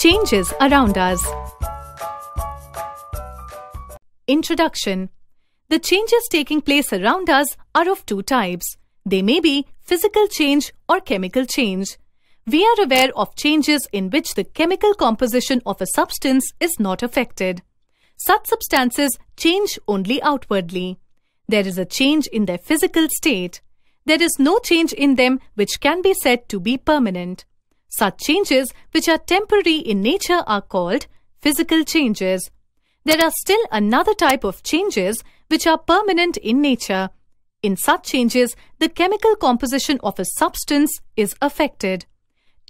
changes around us. Introduction The changes taking place around us are of two types. They may be physical change or chemical change. We are aware of changes in which the chemical composition of a substance is not affected. Such substances change only outwardly. There is a change in their physical state. There is no change in them which can be said to be permanent. Such changes, which are temporary in nature, are called physical changes. There are still another type of changes which are permanent in nature. In such changes, the chemical composition of a substance is affected.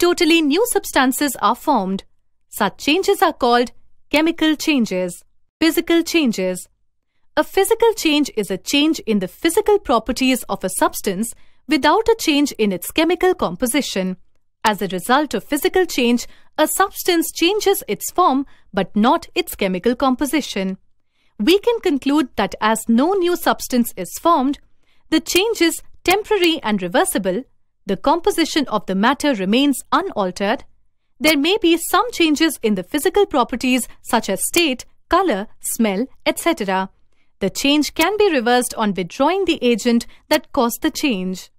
Totally new substances are formed. Such changes are called chemical changes. Physical changes. A physical change is a change in the physical properties of a substance without a change in its chemical composition. As a result of physical change, a substance changes its form but not its chemical composition. We can conclude that as no new substance is formed, the change is temporary and reversible, the composition of the matter remains unaltered, there may be some changes in the physical properties such as state, color, smell, etc. The change can be reversed on withdrawing the agent that caused the change.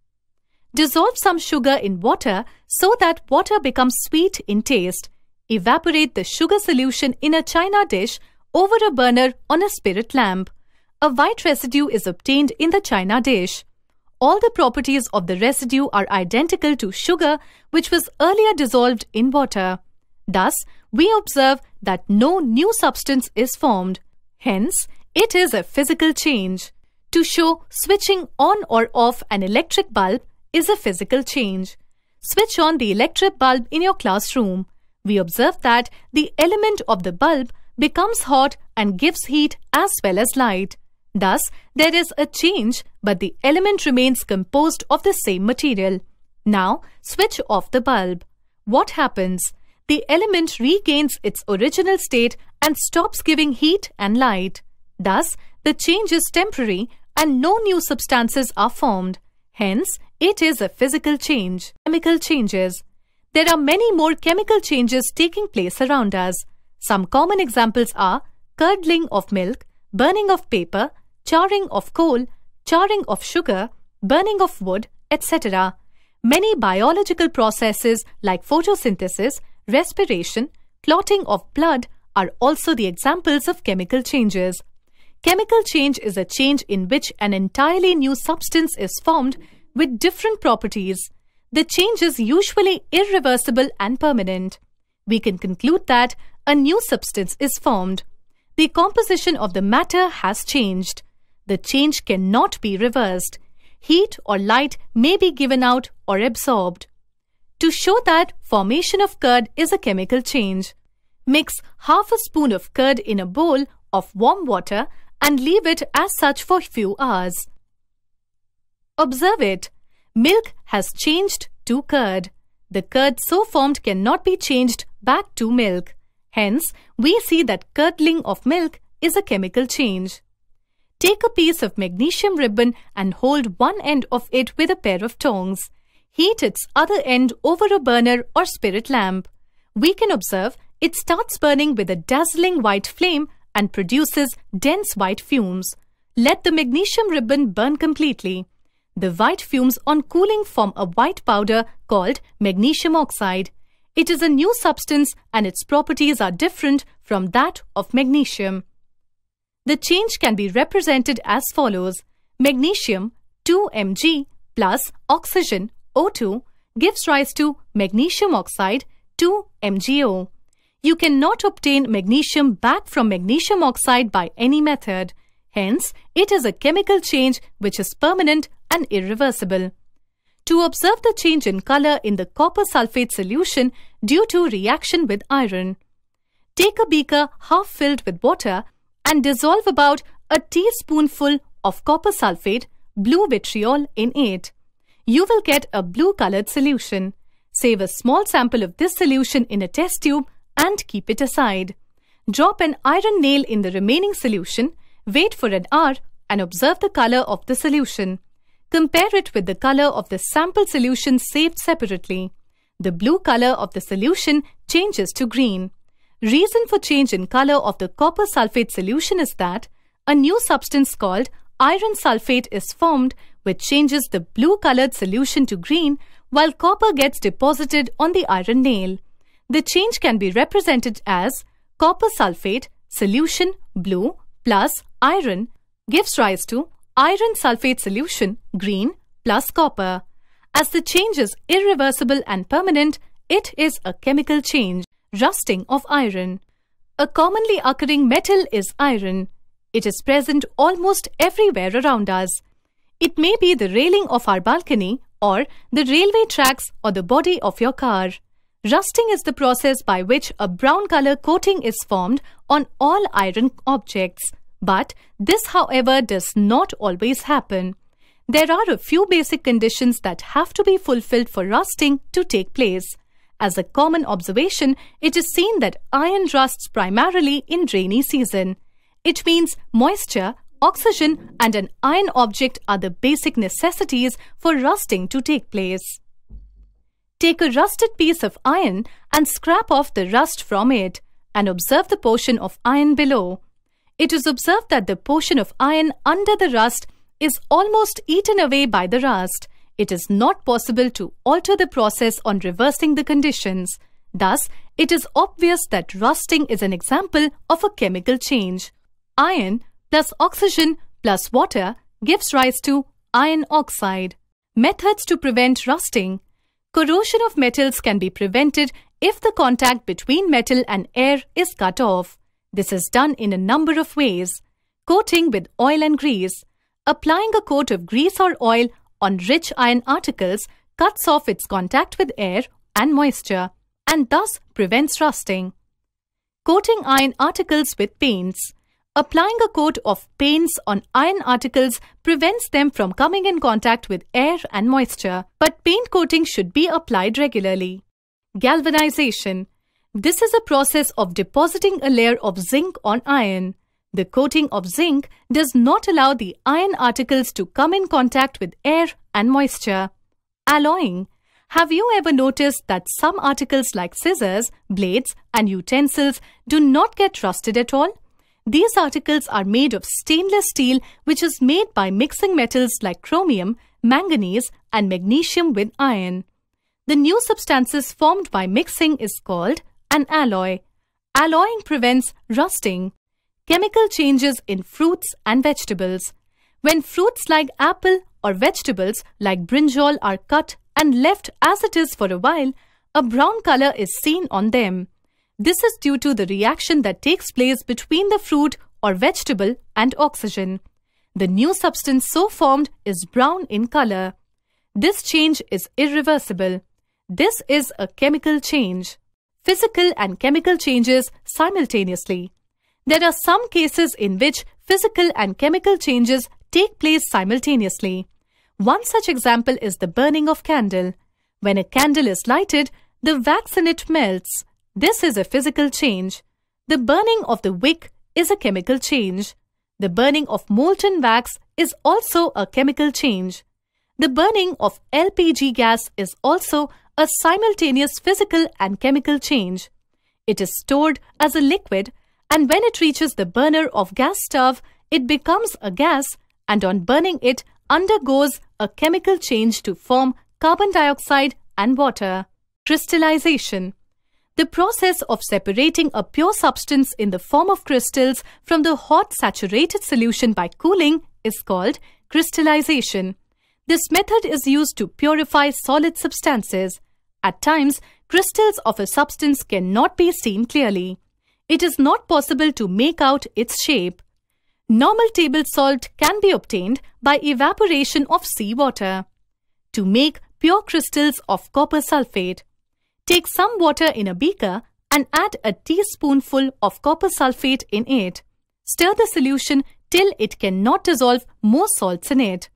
Dissolve some sugar in water so that water becomes sweet in taste. Evaporate the sugar solution in a china dish over a burner on a spirit lamp. A white residue is obtained in the china dish. All the properties of the residue are identical to sugar which was earlier dissolved in water. Thus, we observe that no new substance is formed. Hence, it is a physical change. To show switching on or off an electric bulb, is a physical change. Switch on the electric bulb in your classroom. We observe that the element of the bulb becomes hot and gives heat as well as light. Thus, there is a change but the element remains composed of the same material. Now, switch off the bulb. What happens? The element regains its original state and stops giving heat and light. Thus, the change is temporary and no new substances are formed. Hence, it is a physical change. Chemical changes. There are many more chemical changes taking place around us. Some common examples are curdling of milk, burning of paper, charring of coal, charring of sugar, burning of wood, etc. Many biological processes like photosynthesis, respiration, clotting of blood are also the examples of chemical changes. Chemical change is a change in which an entirely new substance is formed with different properties. The change is usually irreversible and permanent. We can conclude that a new substance is formed. The composition of the matter has changed. The change cannot be reversed. Heat or light may be given out or absorbed. To show that formation of curd is a chemical change, mix half a spoon of curd in a bowl of warm water and leave it as such for few hours. Observe it. Milk has changed to curd. The curd so formed cannot be changed back to milk. Hence, we see that curdling of milk is a chemical change. Take a piece of magnesium ribbon and hold one end of it with a pair of tongs. Heat its other end over a burner or spirit lamp. We can observe it starts burning with a dazzling white flame and produces dense white fumes. Let the magnesium ribbon burn completely. The white fumes on cooling form a white powder called magnesium oxide. It is a new substance and its properties are different from that of magnesium. The change can be represented as follows. Magnesium 2 Mg plus oxygen O2 gives rise to magnesium oxide 2 MgO you cannot obtain magnesium back from magnesium oxide by any method. Hence, it is a chemical change which is permanent and irreversible. To observe the change in color in the copper sulfate solution due to reaction with iron, take a beaker half filled with water and dissolve about a teaspoonful of copper sulfate, blue vitriol in it. You will get a blue colored solution. Save a small sample of this solution in a test tube and keep it aside. Drop an iron nail in the remaining solution, wait for an hour and observe the color of the solution. Compare it with the color of the sample solution saved separately. The blue color of the solution changes to green. Reason for change in color of the copper sulfate solution is that a new substance called iron sulfate is formed which changes the blue colored solution to green while copper gets deposited on the iron nail. The change can be represented as copper sulfate solution blue plus iron gives rise to iron sulfate solution green plus copper. As the change is irreversible and permanent, it is a chemical change, rusting of iron. A commonly occurring metal is iron. It is present almost everywhere around us. It may be the railing of our balcony or the railway tracks or the body of your car. Rusting is the process by which a brown color coating is formed on all iron objects. But this, however, does not always happen. There are a few basic conditions that have to be fulfilled for rusting to take place. As a common observation, it is seen that iron rusts primarily in rainy season. It means moisture, oxygen and an iron object are the basic necessities for rusting to take place. Take a rusted piece of iron and scrap off the rust from it and observe the portion of iron below. It is observed that the portion of iron under the rust is almost eaten away by the rust. It is not possible to alter the process on reversing the conditions. Thus, it is obvious that rusting is an example of a chemical change. Iron plus oxygen plus water gives rise to iron oxide. Methods to prevent rusting Corrosion of metals can be prevented if the contact between metal and air is cut off. This is done in a number of ways. Coating with oil and grease. Applying a coat of grease or oil on rich iron articles cuts off its contact with air and moisture and thus prevents rusting. Coating iron articles with paints. Applying a coat of paints on iron articles prevents them from coming in contact with air and moisture, but paint coating should be applied regularly. Galvanization This is a process of depositing a layer of zinc on iron. The coating of zinc does not allow the iron articles to come in contact with air and moisture. Alloying have you ever noticed that some articles like scissors, blades and utensils do not get rusted at all? These articles are made of stainless steel which is made by mixing metals like chromium, manganese and magnesium with iron. The new substances formed by mixing is called an alloy. Alloying prevents rusting. Chemical changes in fruits and vegetables. When fruits like apple or vegetables like brinjal are cut and left as it is for a while, a brown color is seen on them. This is due to the reaction that takes place between the fruit or vegetable and oxygen. The new substance so formed is brown in color. This change is irreversible. This is a chemical change. Physical and chemical changes simultaneously. There are some cases in which physical and chemical changes take place simultaneously. One such example is the burning of candle. When a candle is lighted, the wax in it melts. This is a physical change. The burning of the wick is a chemical change. The burning of molten wax is also a chemical change. The burning of LPG gas is also a simultaneous physical and chemical change. It is stored as a liquid and when it reaches the burner of gas stove, it becomes a gas and on burning it undergoes a chemical change to form carbon dioxide and water. Crystallization the process of separating a pure substance in the form of crystals from the hot saturated solution by cooling is called crystallization. This method is used to purify solid substances. At times, crystals of a substance cannot be seen clearly. It is not possible to make out its shape. Normal table salt can be obtained by evaporation of seawater. To make pure crystals of copper sulfate, Take some water in a beaker and add a teaspoonful of copper sulfate in it. Stir the solution till it cannot dissolve more salts in it.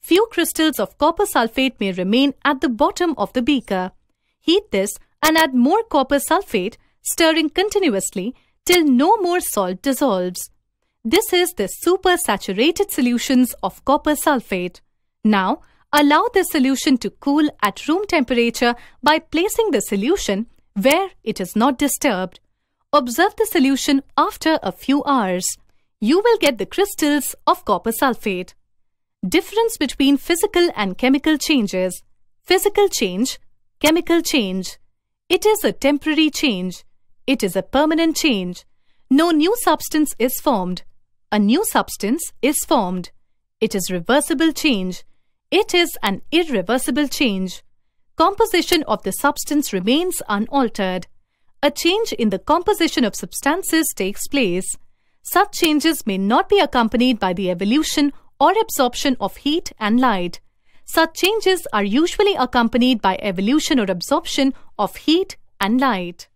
Few crystals of copper sulfate may remain at the bottom of the beaker. Heat this and add more copper sulfate, stirring continuously till no more salt dissolves. This is the supersaturated solutions of copper sulfate. Now, Allow the solution to cool at room temperature by placing the solution where it is not disturbed. Observe the solution after a few hours. You will get the crystals of copper sulfate. Difference between physical and chemical changes. Physical change, chemical change. It is a temporary change. It is a permanent change. No new substance is formed. A new substance is formed. It is reversible change. It is an irreversible change. Composition of the substance remains unaltered. A change in the composition of substances takes place. Such changes may not be accompanied by the evolution or absorption of heat and light. Such changes are usually accompanied by evolution or absorption of heat and light.